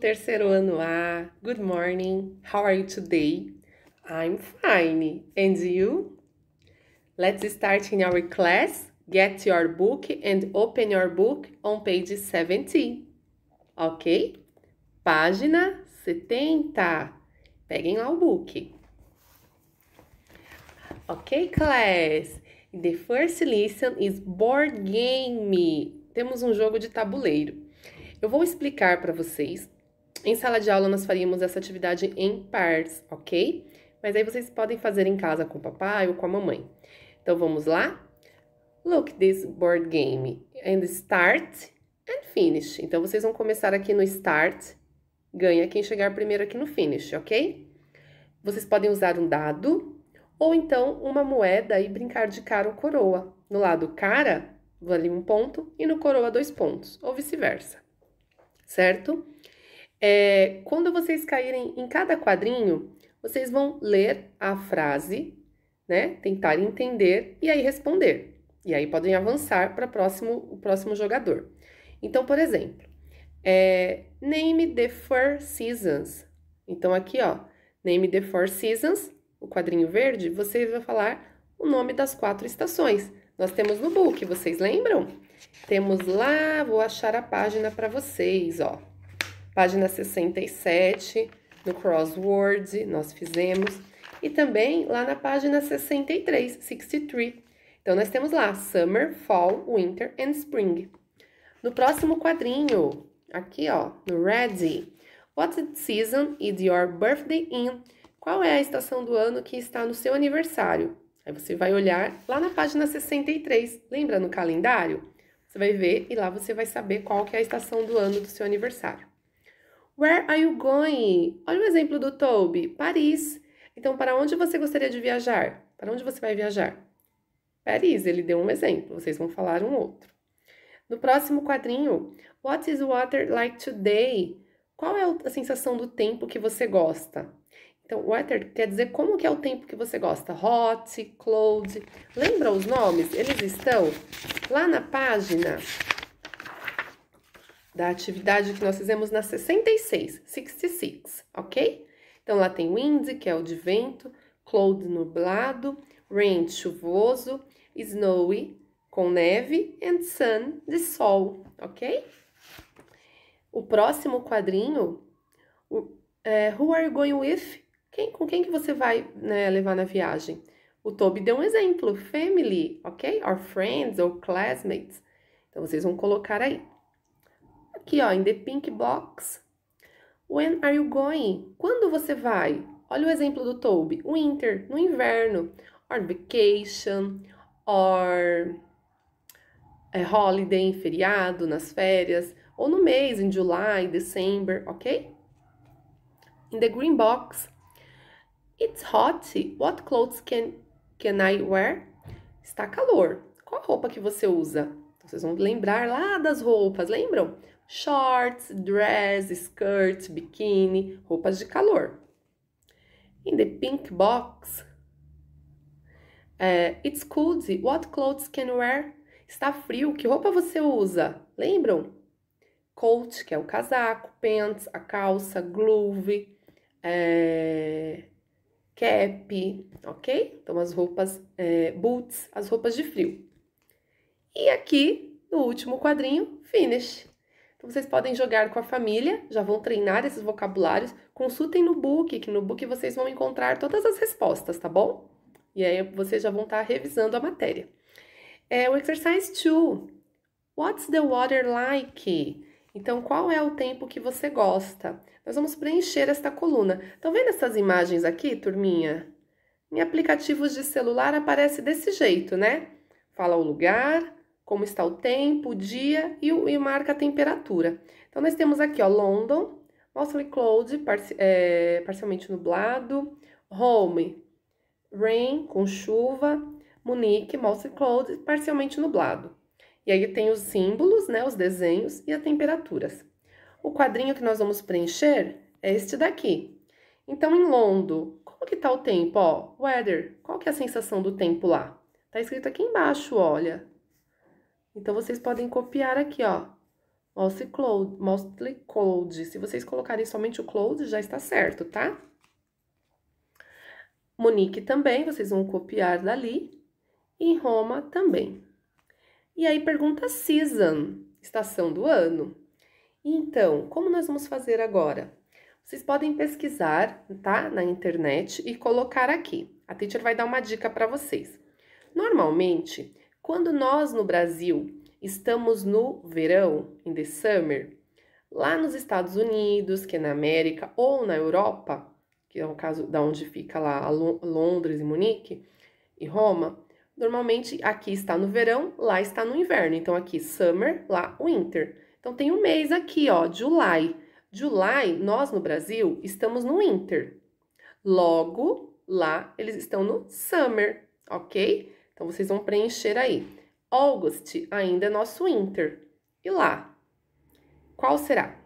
terceiro ano A. Good morning. How are you today? I'm fine. And you? Let's start in our class. Get your book and open your book on page 70. Ok? Página 70. Peguem lá o book. Ok, class. The first lesson is board game. Temos um jogo de tabuleiro. Eu vou explicar para vocês em sala de aula, nós faríamos essa atividade em pares, ok? Mas aí vocês podem fazer em casa com o papai ou com a mamãe. Então, vamos lá? Look this board game and start and finish. Então, vocês vão começar aqui no start, ganha quem chegar primeiro aqui no finish, ok? Vocês podem usar um dado ou então uma moeda e brincar de cara ou coroa. No lado cara, vale um ponto e no coroa dois pontos, ou vice-versa, certo? É, quando vocês caírem em cada quadrinho, vocês vão ler a frase, né? Tentar entender e aí responder. E aí podem avançar para próximo, o próximo jogador. Então, por exemplo, é, name the four seasons. Então, aqui, ó, name the four seasons, o quadrinho verde, vocês vão falar o nome das quatro estações. Nós temos no book, vocês lembram? Temos lá, vou achar a página para vocês, ó página 67, no crossword, nós fizemos, e também lá na página 63, 63. Então, nós temos lá Summer, Fall, Winter and Spring. No próximo quadrinho, aqui ó, no Ready, What season is your birthday in? Qual é a estação do ano que está no seu aniversário? Aí você vai olhar lá na página 63, lembra no calendário? Você vai ver e lá você vai saber qual que é a estação do ano do seu aniversário. Where are you going? Olha o exemplo do Toby. Paris. Então, para onde você gostaria de viajar? Para onde você vai viajar? Paris, ele deu um exemplo, vocês vão falar um outro. No próximo quadrinho, What is water like today? Qual é a sensação do tempo que você gosta? Então, water quer dizer como que é o tempo que você gosta. Hot, cold. Lembra os nomes? Eles estão lá na página da atividade que nós fizemos na 66, 66, ok? Então lá tem wind, que é o de vento, cloud nublado, rain chuvoso, snowy com neve and sun de sol, ok? O próximo quadrinho, o, é, who are you going with? Quem, com quem que você vai né, levar na viagem? O Toby deu um exemplo, family, ok? Or friends, or classmates. Então, vocês vão colocar aí. Aqui, ó, in the pink box. When are you going? Quando você vai? Olha o exemplo do Toby. Winter, no inverno. Or vacation, or é, holiday, em feriado, nas férias. Ou no mês, em July, December, ok? In the green box. It's hot. What clothes can, can I wear? Está calor. Qual roupa que você usa? Vocês vão lembrar lá das roupas, lembram? shorts, dress, skirt, biquíni, roupas de calor. In the pink box, uh, it's cold, what clothes can you wear? Está frio, que roupa você usa? Lembram? Coat, que é o casaco, pants, a calça, glove, é, cap, ok? Então, as roupas, é, boots, as roupas de frio. E aqui, no último quadrinho, finish. Então, vocês podem jogar com a família, já vão treinar esses vocabulários. Consultem no book, que no book vocês vão encontrar todas as respostas, tá bom? E aí vocês já vão estar tá revisando a matéria. É o exercise 2. What's the water like? Então, qual é o tempo que você gosta? Nós vamos preencher esta coluna. Estão tá vendo essas imagens aqui, turminha? Em aplicativos de celular aparece desse jeito, né? Fala o lugar, como está o tempo, o dia e, o, e marca a temperatura. Então, nós temos aqui, ó, London, mostly cloud, parci é, parcialmente nublado, Home, rain, com chuva, Munique, mostly cloud, parcialmente nublado. E aí tem os símbolos, né, os desenhos e as temperaturas. O quadrinho que nós vamos preencher é este daqui. Então, em London, como que tá o tempo, ó? Weather, qual que é a sensação do tempo lá? Tá escrito aqui embaixo, olha, então, vocês podem copiar aqui, ó, mostly cloud, mostly cloud. Se vocês colocarem somente o cloud, já está certo, tá? Monique também, vocês vão copiar dali. Em Roma também. E aí pergunta season, estação do ano. Então, como nós vamos fazer agora? Vocês podem pesquisar, tá, na internet e colocar aqui. A teacher vai dar uma dica para vocês. Normalmente, quando nós no Brasil estamos no verão, in the summer, lá nos Estados Unidos, que é na América ou na Europa, que é o caso da onde fica lá Londres e Munique e Roma, normalmente aqui está no verão, lá está no inverno. Então aqui summer, lá winter. Então tem um mês aqui, ó, July. July, nós no Brasil estamos no winter. Logo, lá eles estão no summer, ok? Então, vocês vão preencher aí. August ainda é nosso winter. E lá? Qual será?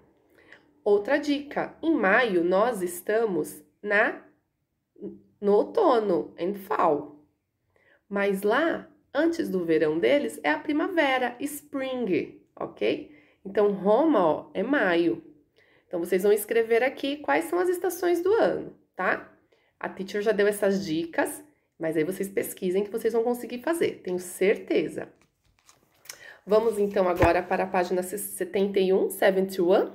Outra dica: em maio nós estamos na no outono, em fall. Mas lá, antes do verão deles, é a primavera, spring, ok? Então, Roma ó, é maio. Então, vocês vão escrever aqui quais são as estações do ano, tá? A teacher já deu essas dicas mas aí vocês pesquisem que vocês vão conseguir fazer, tenho certeza. Vamos então agora para a página 71, 71.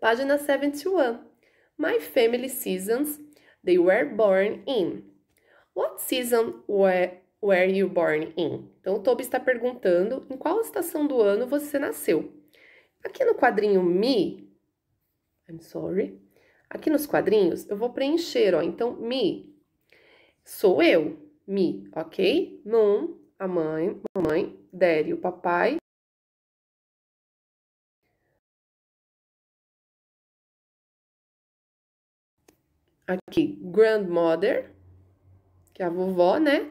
Página 71. My family seasons they were born in. What season were, were you born in? Então, o Toby está perguntando em qual estação do ano você nasceu. Aqui no quadrinho me, I'm sorry, aqui nos quadrinhos eu vou preencher, ó, então me, sou eu, me, ok? Mum, a mãe, mamãe, daddy, o papai. Aqui, grandmother, que é a vovó, né?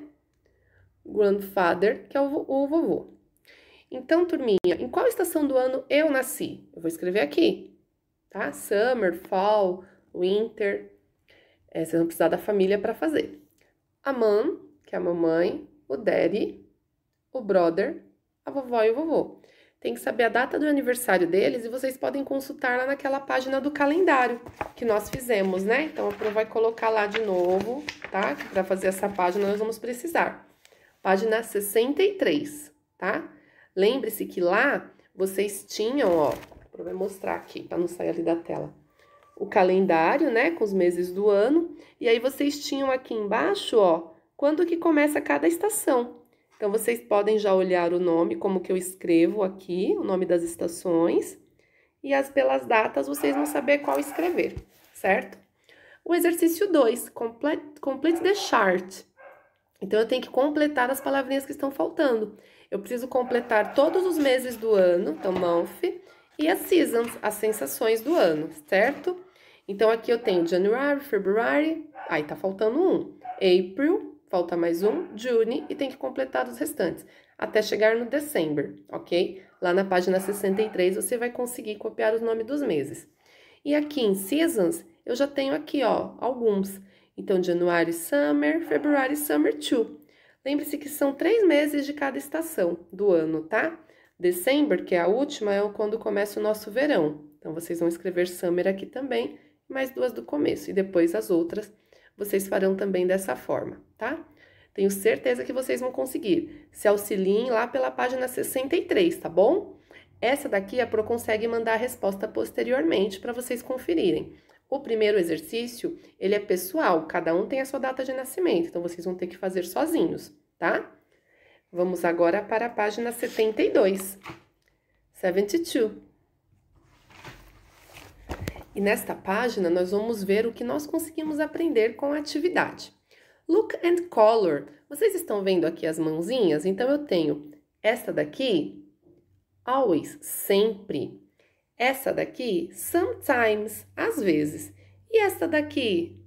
Grandfather, que é o, o vovô. Então, turminha, em qual estação do ano eu nasci? Eu vou escrever aqui, tá? Summer, fall, winter. É, vocês vão precisar da família para fazer a mãe, que é a mamãe, o daddy, o brother, a vovó e o vovô. Tem que saber a data do aniversário deles e vocês podem consultar lá naquela página do calendário que nós fizemos, né? Então a Pro vai colocar lá de novo, tá? Para fazer essa página nós vamos precisar. Página 63, tá? Lembre-se que lá vocês tinham, ó, a Pro vai mostrar aqui para não sair ali da tela o calendário, né, com os meses do ano, e aí vocês tinham aqui embaixo, ó, quando que começa cada estação. Então vocês podem já olhar o nome, como que eu escrevo aqui, o nome das estações, e as pelas datas vocês vão saber qual escrever, certo? O exercício 2, complete, complete the chart. Então eu tenho que completar as palavrinhas que estão faltando. Eu preciso completar todos os meses do ano, então month, e as seasons, as sensações do ano, certo? Então aqui eu tenho January, February, aí tá faltando um. April, falta mais um, June e tem que completar os restantes até chegar no December, ok? Lá na página 63 você vai conseguir copiar os nomes dos meses. E aqui em Seasons, eu já tenho aqui, ó, alguns. Então, January Summer, February Summer Too. Lembre-se que são três meses de cada estação do ano, tá? December, que é a última, é quando começa o nosso verão. Então, vocês vão escrever Summer aqui também mais duas do começo e depois as outras vocês farão também dessa forma, tá? Tenho certeza que vocês vão conseguir. Se auxiliem lá pela página 63, tá bom? Essa daqui a Pro consegue mandar a resposta posteriormente para vocês conferirem. O primeiro exercício, ele é pessoal, cada um tem a sua data de nascimento, então vocês vão ter que fazer sozinhos, tá? Vamos agora para a página 72. 72. E nesta página nós vamos ver o que nós conseguimos aprender com a atividade. Look and color. Vocês estão vendo aqui as mãozinhas? Então eu tenho esta daqui, always, sempre. Essa daqui, sometimes, às vezes. E esta daqui?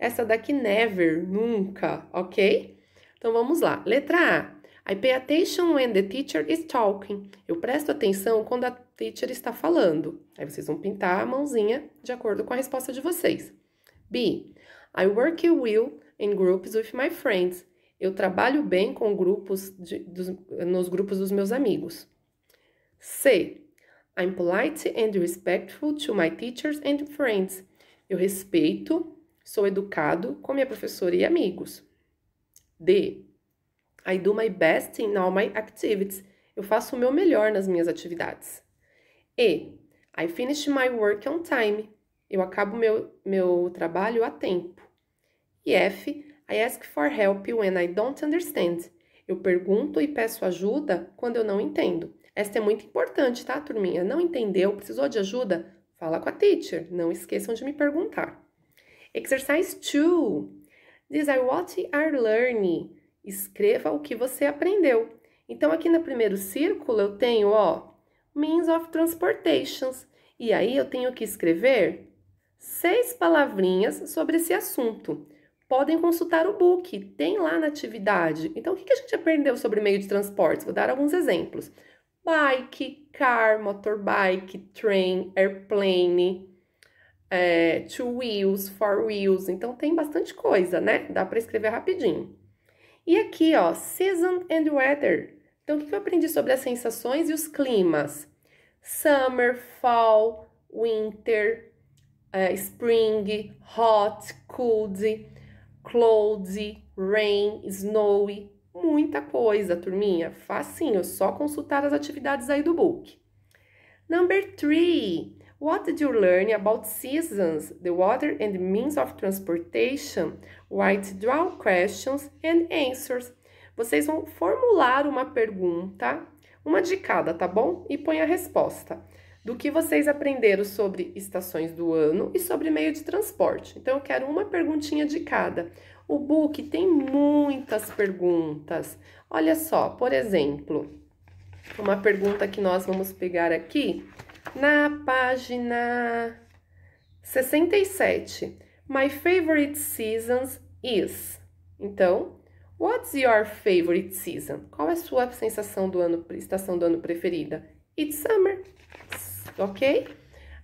Essa daqui, never, nunca, ok? Então vamos lá. Letra A. I pay attention when the teacher is talking. Eu presto atenção quando a teacher está falando. Aí vocês vão pintar a mãozinha de acordo com a resposta de vocês. B. I work well in groups with my friends. Eu trabalho bem com grupos de, dos, nos grupos dos meus amigos. C. I'm polite and respectful to my teachers and friends. Eu respeito, sou educado com minha professora e amigos. D. I do my best in all my activities. Eu faço o meu melhor nas minhas atividades. E I finish my work on time. Eu acabo meu, meu trabalho a tempo. E F, I ask for help when I don't understand. Eu pergunto e peço ajuda quando eu não entendo. Esta é muito importante, tá, turminha? Não entendeu? Precisou de ajuda? Fala com a teacher. Não esqueçam de me perguntar. Exercise 2. Diz I what are learning. Escreva o que você aprendeu. Então, aqui no primeiro círculo, eu tenho, ó, means of transportations. E aí eu tenho que escrever seis palavrinhas sobre esse assunto. Podem consultar o book, tem lá na atividade. Então, o que a gente aprendeu sobre meio de transporte? Vou dar alguns exemplos: bike, car, motorbike, train, airplane, é, two wheels, four wheels. Então, tem bastante coisa, né? Dá para escrever rapidinho. E aqui, ó, season and weather. Então, o que eu aprendi sobre as sensações e os climas? Summer, fall, winter, uh, spring, hot, cold, cloudy, rain, snowy. Muita coisa, turminha. Facinho, é só consultar as atividades aí do book. Number three. What did you learn about seasons, the water and means of transportation? Write down questions and answers. Vocês vão formular uma pergunta, uma de cada, tá bom? E põe a resposta do que vocês aprenderam sobre estações do ano e sobre meio de transporte. Então, eu quero uma perguntinha de cada. O book tem muitas perguntas. Olha só, por exemplo, uma pergunta que nós vamos pegar aqui na página 67. My favorite seasons is. Então, What's your favorite season? Qual é a sua sensação do ano, estação do ano preferida? It's summer, ok?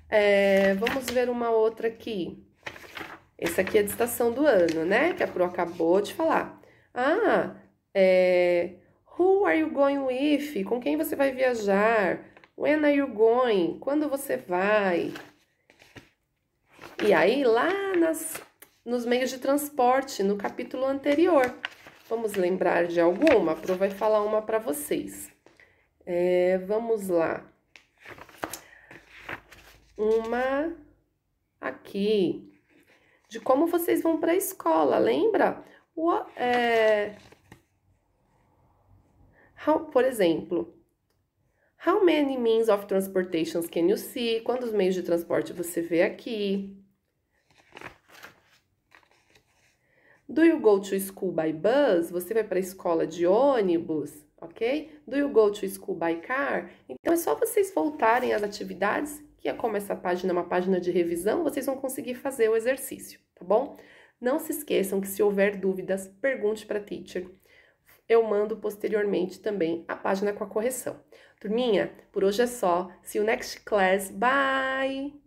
É, vamos ver uma outra aqui. Essa aqui é de estação do ano, né? Que a Pro acabou de falar. Ah, é... Who are you going with? Com quem você vai viajar? When are you going? Quando você vai? E aí, lá nas, nos meios de transporte, no capítulo anterior, Vamos lembrar de alguma? A Pro vai falar uma para vocês. É, vamos lá. Uma aqui. De como vocês vão para a escola, lembra? O, é... How, por exemplo, how many means of transportation can you see? Quantos meios de transporte você vê aqui? Do you go to school by bus? Você vai para a escola de ônibus, ok? Do you go to school by car? Então é só vocês voltarem às atividades, que é como essa página é uma página de revisão, vocês vão conseguir fazer o exercício, tá bom? Não se esqueçam que se houver dúvidas, pergunte para a teacher. Eu mando posteriormente também a página com a correção. Turminha, por hoje é só. See you next class. Bye!